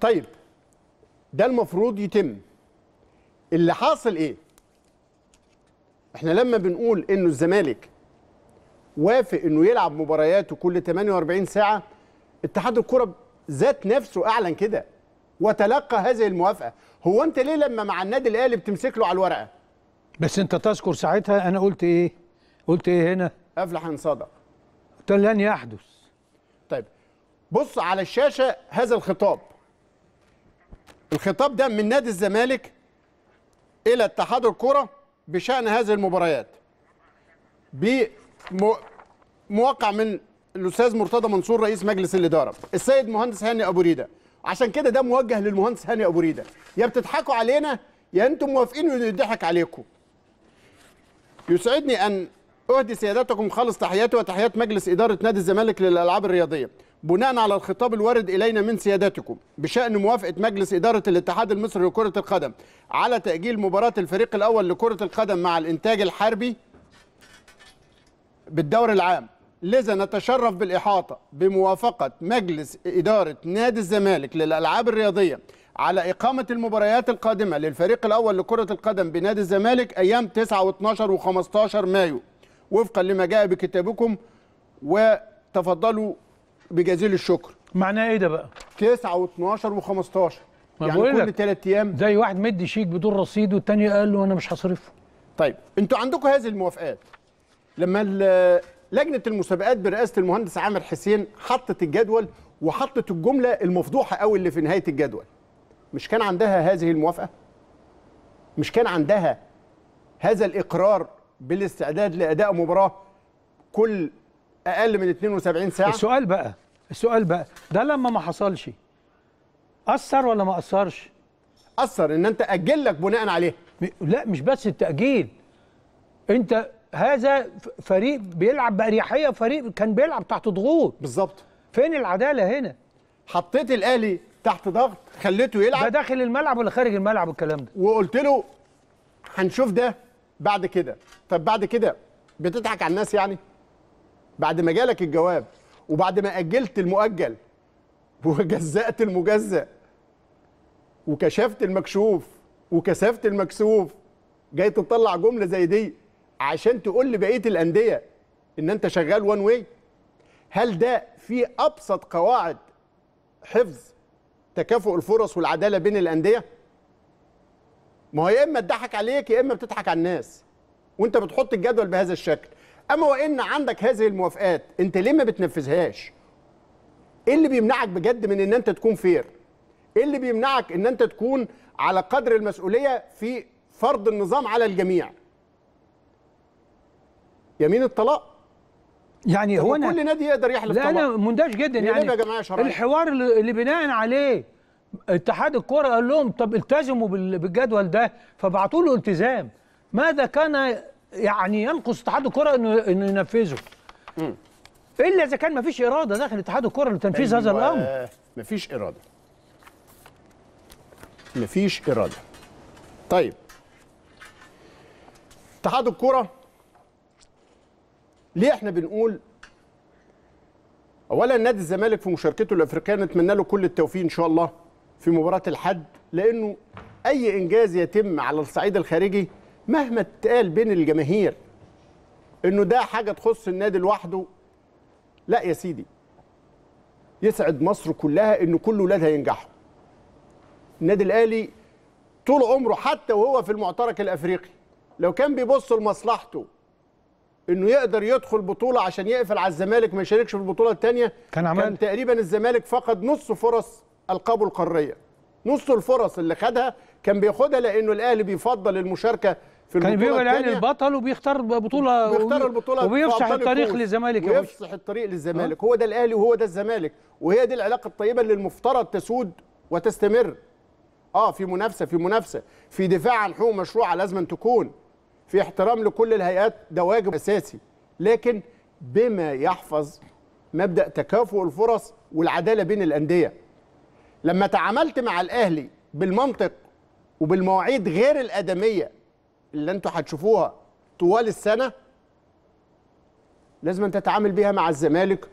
طيب ده المفروض يتم اللي حاصل ايه احنا لما بنقول انه الزمالك وافق انه يلعب مبارياته كل 48 ساعه اتحاد الكره ذات نفسه اعلن كده وتلقى هذه الموافقه هو انت ليه لما مع النادي الاهلي بتمسك له على الورقه بس انت تذكر ساعتها انا قلت ايه قلت ايه هنا افلح ان صدق لن يحدث طيب بص على الشاشه هذا الخطاب الخطاب ده من نادي الزمالك الى اتحاد الكره بشان هذه المباريات بموقع من الاستاذ مرتضى منصور رئيس مجلس الاداره السيد مهندس هاني ابو ريده عشان كده ده موجه للمهندس هاني ابو ريده يا بتضحكوا علينا يا انتم موافقين ويضحك عليكم يسعدني ان اهدي سيادتكم خالص تحياتي وتحيات مجلس اداره نادي الزمالك للالعاب الرياضيه بناء على الخطاب الوارد إلينا من سيادتكم بشأن موافقة مجلس إدارة الاتحاد المصري لكرة القدم على تأجيل مباراة الفريق الأول لكرة القدم مع الإنتاج الحربي بالدور العام لذا نتشرف بالإحاطة بموافقة مجلس إدارة نادي الزمالك للألعاب الرياضية على إقامة المباريات القادمة للفريق الأول لكرة القدم بنادي الزمالك أيام 9 و12 و15 مايو وفقا لما جاء بكتابكم وتفضلوا بجزيل الشكر معناه ايه ده بقى 9 و12 و15 يعني كل ثلاث ايام زي واحد مدي شيك بدون رصيد والتاني قال له انا مش هصرفه طيب انتوا عندكم هذه الموافقات لما لجنه المسابقات برئاسه المهندس عامر حسين حطت الجدول وحطت الجمله المفضوحه قوي اللي في نهايه الجدول مش كان عندها هذه الموافقه مش كان عندها هذا الاقرار بالاستعداد لاداء مباراه كل اقل من 72 ساعه السؤال بقى السؤال بقى ده لما ما حصلش اثر ولا ما اثرش اثر ان انت اجل لك بناء عليه لا مش بس التاجيل انت هذا فريق بيلعب باريحيه فريق كان بيلعب تحت ضغوط بالظبط فين العداله هنا حطيت الاهلي تحت ضغط خليته يلعب ده داخل الملعب ولا خارج الملعب الكلام ده وقلت له هنشوف ده بعد كده طب بعد كده بتضحك على الناس يعني بعد ما جالك الجواب وبعد ما اجلت المؤجل وجزأت المجزأ وكشفت المكشوف وكسفت المكسوف جاي تطلع جمله زي دي عشان تقول لبقيه الانديه ان انت شغال وان واي هل ده في ابسط قواعد حفظ تكافؤ الفرص والعداله بين الانديه ما هو يا اما تضحك عليك يا اما بتضحك على الناس وانت بتحط الجدول بهذا الشكل اما وان عندك هذه الموافقات انت ليه ما بتنفذهاش ايه اللي بيمنعك بجد من ان انت تكون فير ايه اللي بيمنعك ان انت تكون على قدر المسؤوليه في فرض النظام على الجميع يمين الطلاق يعني هو أنا كل نادي يقدر يحلف لا انا مندهش جدا يعني يا جماعه الحوار اللي بناء عليه اتحاد الكره قال لهم طب التزموا بالجدول ده فبعتوا له التزام ماذا كان يعني ينقص اتحاد الكره انه انه ينفذه الا اذا كان ما فيش اراده داخل اتحاد الكره لتنفيذ هذا أيوة، الامر ما فيش اراده ما فيش اراده طيب اتحاد الكره ليه احنا بنقول اولا نادي الزمالك في مشاركته الافريقيه نتمنى له كل التوفيق ان شاء الله في مباراه الحد لانه اي انجاز يتم على الصعيد الخارجي مهما اتقال بين الجماهير انه ده حاجه تخص النادي لوحده لا يا سيدي يسعد مصر كلها ان كل ولادها ينجحوا النادي الاهلي طول عمره حتى وهو في المعترك الافريقي لو كان بيبص لمصلحته انه يقدر يدخل بطوله عشان يقفل على الزمالك ما يشاركش في البطوله الثانيه كان, كان تقريبا الزمالك فقد نص فرص القابه القاريه نص الفرص اللي خدها كان بياخدها لانه الاهلي بيفضل المشاركه في كان بيبقى الاهلي البطل وبيختار بطوله بيختار البطوله وبيفسح الطريق للزمالك يا ويفسح الطريق للزمالك أه؟ هو ده الاهلي وهو ده الزمالك وهي دي العلاقه الطيبه اللي المفترض تسود وتستمر اه في منافسه في منافسه في دفاع عن حقوق مشروعه لازم تكون في احترام لكل الهيئات ده واجب اساسي لكن بما يحفظ مبدا تكافؤ الفرص والعداله بين الانديه لما تعاملت مع الاهلي بالمنطق وبالمواعيد غير الادميه اللي انتوا هتشوفوها طوال السنه لازم تتعامل بيها مع الزمالك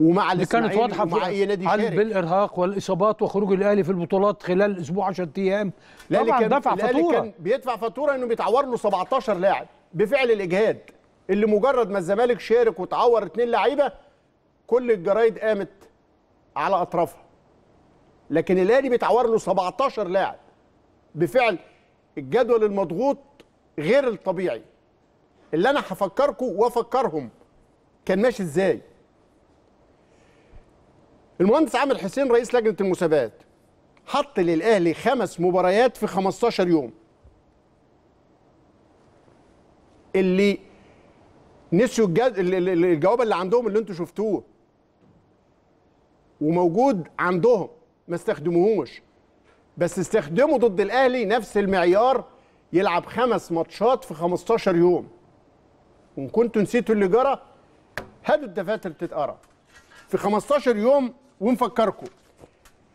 ومع اللي كانت واضحه في اي نادي شارك بالارهاق والاصابات وخروج الاهلي في البطولات خلال اسبوع 10 ايام طبعا كان دفع فاتوره كان بيدفع فاتوره انه بيتعور له 17 لاعب بفعل الاجهاد اللي مجرد ما الزمالك شارك وتعور اثنين لعيبه كل الجرايد قامت على اطرافها لكن الاهلي بيتعور له 17 لاعب بفعل الجدول المضغوط غير الطبيعي اللي انا هفكركم وافكرهم كان ماشي ازاي المهندس عامر حسين رئيس لجنه المسابقات حط للاهلي خمس مباريات في 15 يوم اللي نسيوا الجد... الجواب اللي عندهم اللي انتم شفتوه وموجود عندهم ما استخدموهوش بس استخدموا ضد الاهلي نفس المعيار يلعب خمس ماتشات في 15 يوم وان كنتوا نسيتوا اللي جرى هاتوا الدفاتر تتقرا في 15 يوم ونفكركم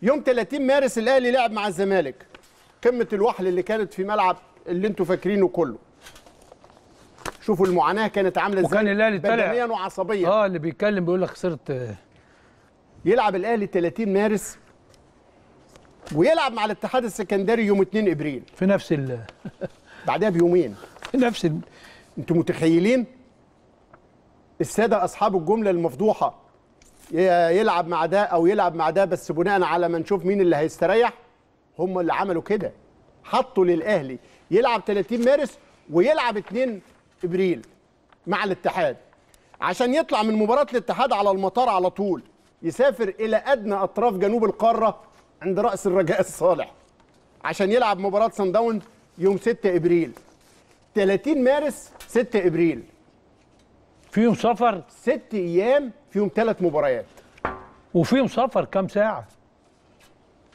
يوم 30 مارس الاهلي لعب مع الزمالك قمه الوحل اللي كانت في ملعب اللي انتوا فاكرينه كله شوفوا المعاناه كانت عامله ازاي وكان الاهلي طالع بدنيا وعصبيا اه اللي بيتكلم بيقول لك خسرت يلعب الاهلي 30 مارس ويلعب مع الاتحاد السكندري يوم 2 ابريل في نفس ال بعدها بيومين في نفس ال... انتوا متخيلين الساده اصحاب الجمله المفضوحه يلعب مع ده او يلعب مع ده بس بناء على ما نشوف مين اللي هيستريح هم اللي عملوا كده حطوا للاهلي يلعب 30 مارس ويلعب 2 ابريل مع الاتحاد عشان يطلع من مباراه الاتحاد على المطار على طول يسافر الى ادنى اطراف جنوب القاره عند راس الرجاء الصالح عشان يلعب مباراه سان داون يوم 6 ابريل 30 مارس 6 ابريل فيهم سفر ست ايام فيهم ثلاث مباريات وفيهم سفر كام ساعه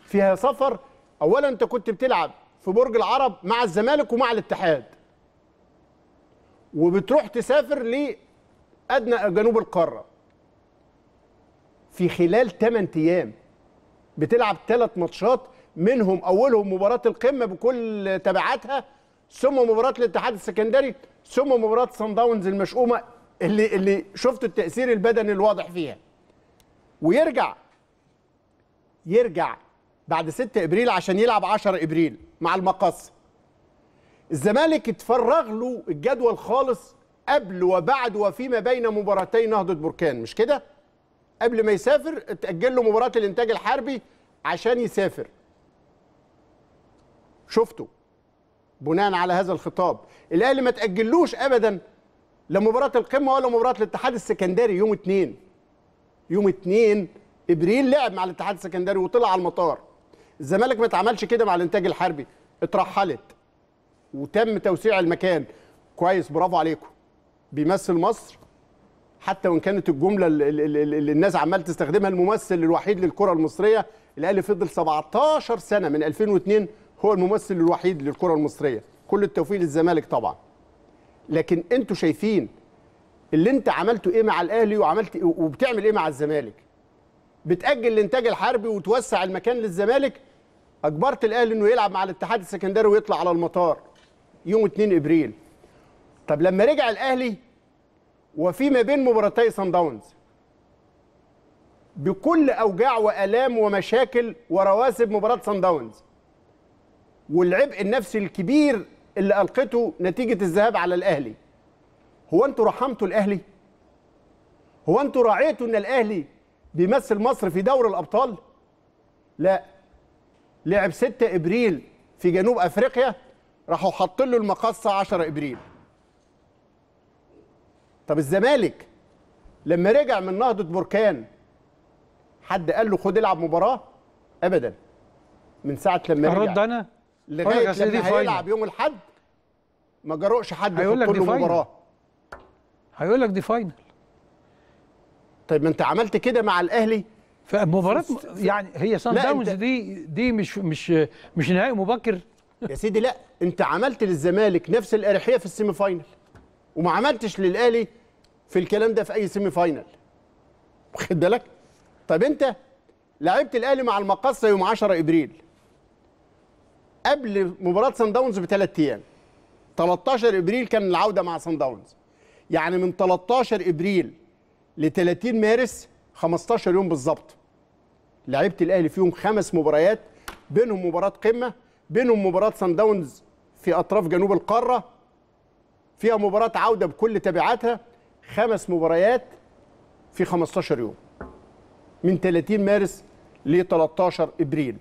فيها سفر اولا انت كنت بتلعب في برج العرب مع الزمالك ومع الاتحاد وبتروح تسافر لادنى جنوب القاره في خلال 8 ايام بتلعب ثلاث ماتشات منهم اولهم مباراه القمه بكل تبعاتها ثم مباراه الاتحاد السكندري ثم مباراه سان داونز المشؤومه اللي اللي شفتوا التاثير البدني الواضح فيها ويرجع يرجع بعد 6 ابريل عشان يلعب 10 ابريل مع المقص الزمالك اتفرغ له الجدول خالص قبل وبعد وفيما بين مباراتي نهضه بركان مش كده قبل ما يسافر تاجل له مباراه الانتاج الحربي عشان يسافر شفتوا بناء على هذا الخطاب الاهلي ما تاجلوش ابدا لا مباراه القمه ولا مباراه الاتحاد السكندري يوم اتنين يوم اتنين ابريل لعب مع الاتحاد السكندري وطلع على المطار الزمالك ما اتعملش كده مع الانتاج الحربي اترحلت وتم توسيع المكان كويس برافو عليكم بيمثل مصر حتى وان كانت الجمله اللي الناس عمال تستخدمها الممثل الوحيد للكره المصريه الاهلي فضل 17 سنه من 2002 هو الممثل الوحيد للكره المصريه كل التوفيق للزمالك طبعا لكن انتوا شايفين اللي انت عملته ايه مع الاهلي وعملت وبتعمل ايه مع الزمالك بتاجل الانتاج الحربي وتوسع المكان للزمالك اجبرت الاهلي انه يلعب مع الاتحاد السكندري ويطلع على المطار يوم 2 ابريل طب لما رجع الاهلي وفي ما بين مباراتي سان داونز بكل اوجاع والام ومشاكل ورواسب مباراه سان داونز والعبء النفسي الكبير اللي القته نتيجه الذهاب على الاهلي هو انتوا رحمتوا الاهلي هو انتوا راعيتوا ان الاهلي بيمثل مصر في دوري الابطال لا لعب 6 ابريل في جنوب افريقيا راحوا حاطين له المقصه 10 ابريل طب الزمالك لما رجع من نهضه بركان حد قال له خد العب مباراه ابدا من ساعه لما رجع ارد انا لغايه لما هيلعب يوم الاحد ما جرؤش حد يقول لك له مباراه هيقول لك دي فاينل طيب ما انت عملت كده مع الاهلي فمباراه يعني هي سان داونز دي دي مش مش مش نهائي مبكر يا سيدي لا انت عملت للزمالك نفس الاريحيه في السيمي فاينل وما عملتش للاهلي في الكلام ده في اي سيمي فاينل واخد بالك طب انت لعبت الاهلي مع المقصه يوم 10 ابريل قبل مباراه سان داونز بثلاث ايام 13 ابريل كان العوده مع سان داونز يعني من 13 ابريل ل 30 مارس 15 يوم بالظبط لعبت الاهلي فيهم خمس مباريات بينهم مباراه قمه بينهم مباراه سان داونز في اطراف جنوب القاره فيها مباراه عوده بكل تبعاتها خمس مباريات في 15 يوم من 30 مارس ل 13 ابريل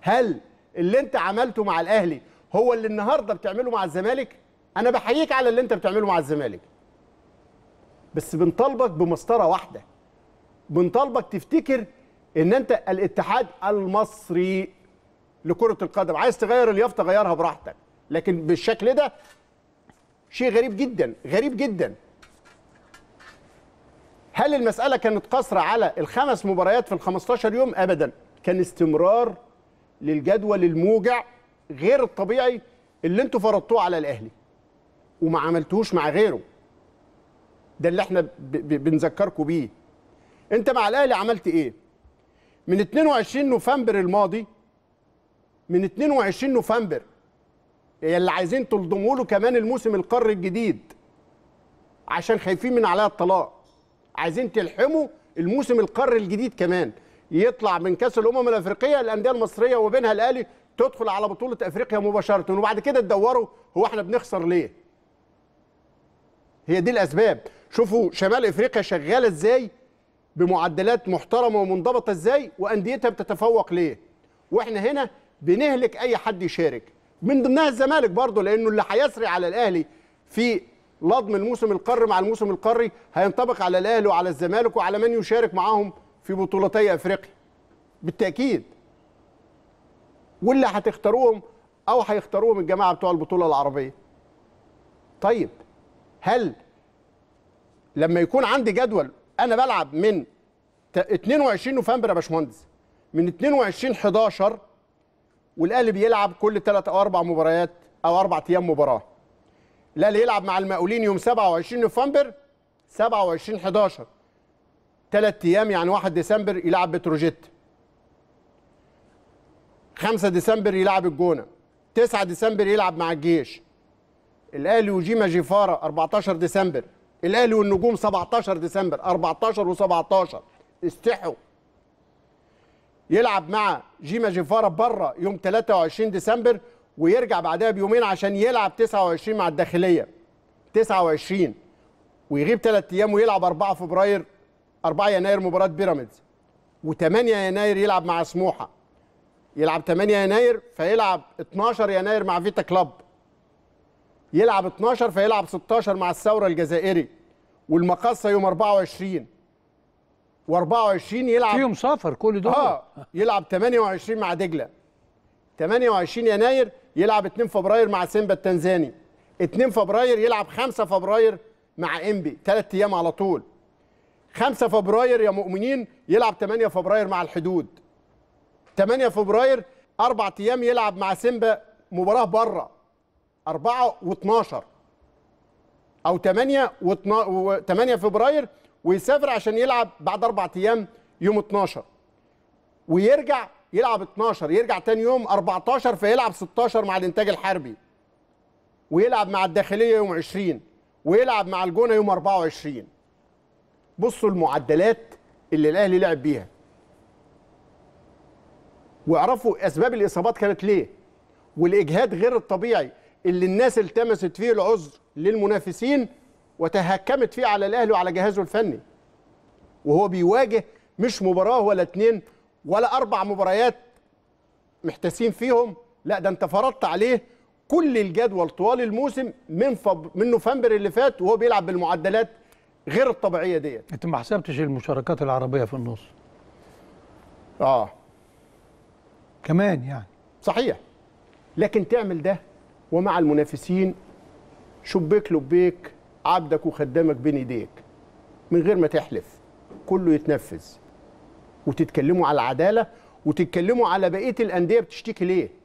هل اللي انت عملته مع الاهلي هو اللي النهارده بتعمله مع الزمالك انا بحييك على اللي انت بتعمله مع الزمالك بس بنطالبك بمسطره واحده بنطالبك تفتكر ان انت الاتحاد المصري لكره القدم عايز تغير اليافطه غيرها براحتك لكن بالشكل ده شيء غريب جدا غريب جدا هل المساله كانت قاصره على الخمس مباريات في ال 15 يوم ابدا كان استمرار للجدول الموجع غير الطبيعي اللي انتوا فرضتوه على الاهلي وما عملتوش مع غيره ده اللي احنا بنذكركم بيه انت مع الاهلي عملت ايه من 22 نوفمبر الماضي من 22 نوفمبر يعني اللي عايزين تلضموا له كمان الموسم القاري الجديد عشان خايفين من عليها الطلاق عايزين تلحموا الموسم القاري الجديد كمان يطلع من كاس الامم الافريقيه الانديه المصريه وبينها الاهلي تدخل على بطوله افريقيا مباشره وبعد كده تدوروا هو احنا بنخسر ليه هي دي الاسباب شوفوا شمال افريقيا شغاله ازاي بمعدلات محترمه ومنضبطه ازاي وانديتها بتتفوق ليه واحنا هنا بنهلك اي حد يشارك من ضمنها الزمالك برضه لانه اللي هيسري على الاهلي في لضم الموسم القاري مع الموسم القاري هينطبق على الاهلي وعلى الزمالك وعلى من يشارك معاهم في بطولتي افريقيا بالتاكيد واللي هتختاروهم او هيختاروهم الجماعه بتوع البطوله العربيه طيب هل لما يكون عندي جدول انا بلعب من 22 نوفمبر يا باشمهندس من 22 11 والاهلي بيلعب كل 3 او 4 مباريات او 4 ايام مباراه لا اللي يلعب مع المقاولين يوم 27 نوفمبر 27 11 ثلاث ايام يعني 1 ديسمبر يلعب بتروجيت 5 ديسمبر يلعب الجونه 9 ديسمبر يلعب مع الجيش الاهلي وجيما جيفارا 14 ديسمبر الاهلي والنجوم 17 ديسمبر 14 و17 استحوا يلعب مع جيما جيفارا بره يوم 23 ديسمبر ويرجع بعدها بيومين عشان يلعب 29 مع الداخليه 29 ويغيب ثلاث ايام ويلعب 4 فبراير 4 يناير مباراه بيراميدز و8 يناير يلعب مع سموحه يلعب 8 يناير فيلعب 12 يناير مع فيتا كلاب يلعب 12 فيلعب 16 مع الثوره الجزائري والمقصه يوم 24 و24 يلعب فيهم سفر كل دول اه يلعب 28 مع دجله 28 يناير يلعب 2 فبراير مع سيمبا التنزاني 2 فبراير يلعب 5 فبراير مع انبي 3 ايام على طول 5 فبراير يا مؤمنين يلعب 8 فبراير مع الحدود 8 فبراير اربع ايام يلعب مع سيمبا مباراه بره 4 و12 او 8 و 8 فبراير ويسافر عشان يلعب بعد اربع ايام يوم 12 ويرجع يلعب 12 يرجع تاني يوم 14 فيلعب 16 مع الانتاج الحربي ويلعب مع الداخليه يوم 20 ويلعب مع الجونه يوم 24 بصوا المعدلات اللي الاهلي لعب بيها واعرفوا اسباب الاصابات كانت ليه والاجهاد غير الطبيعي اللي الناس التمست فيه العذر للمنافسين وتهكمت فيه على الاهلي وعلى جهازه الفني وهو بيواجه مش مباراه ولا اتنين ولا اربع مباريات محتاسين فيهم لا ده انت فرضت عليه كل الجدول طوال الموسم من فب... من نوفمبر اللي فات وهو بيلعب بالمعدلات غير الطبيعيه ديت انت ما حسبتش المشاركات العربيه في النص اه كمان يعني صحيح لكن تعمل ده ومع المنافسين شبيك لبيك عبدك وخدامك بين ايديك من غير ما تحلف كله يتنفذ وتتكلموا على العداله وتتكلموا على بقيه الانديه بتشتكي ليه